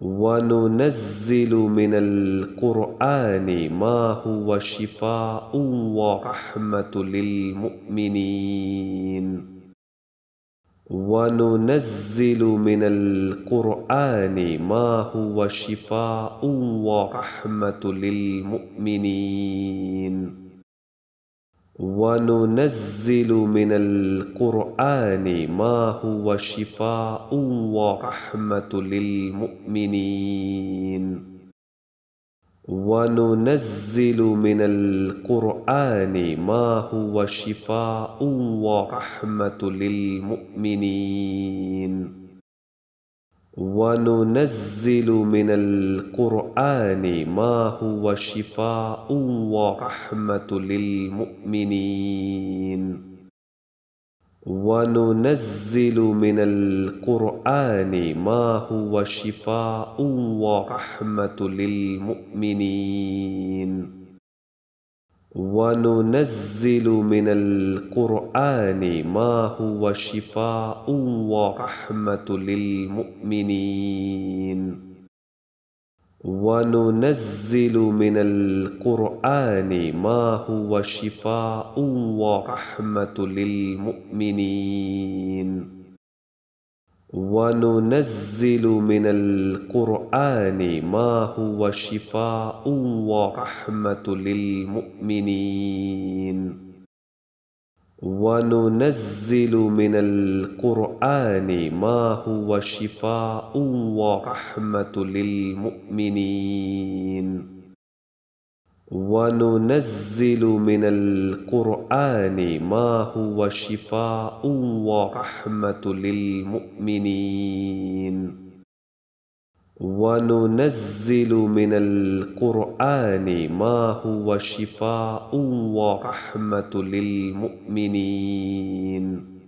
وننزل من القرآن ما هو شفاء ورحمة للمؤمنين وننزل من القرآن ما هو شفاء ورحمة للمؤمنين وننزل من القرآن ما هو شفاء ورحمة للمؤمنين وننزل من القرآن ما هو شفاء ورحمة للمؤمنين وننزل من القرآن ما هو شفاء ورحمة للمؤمنين وننزل من القرآن ما هو شفاء ورحمة للمؤمنين وننزل من القرآن ما هو شفاء ورحمة للمؤمنين وننزل من القرآن ما هو شفاء ورحمة للمؤمنين وننزل من القرآن ما هو شفاء ورحمة للمؤمنين وننزل من القرآن ما هو شفاء ورحمة للمؤمنين وننزل من القرآن ما هو شفاء ورحمة للمؤمنين وننزل من القرآن ما هو شفاء ورحمة للمؤمنين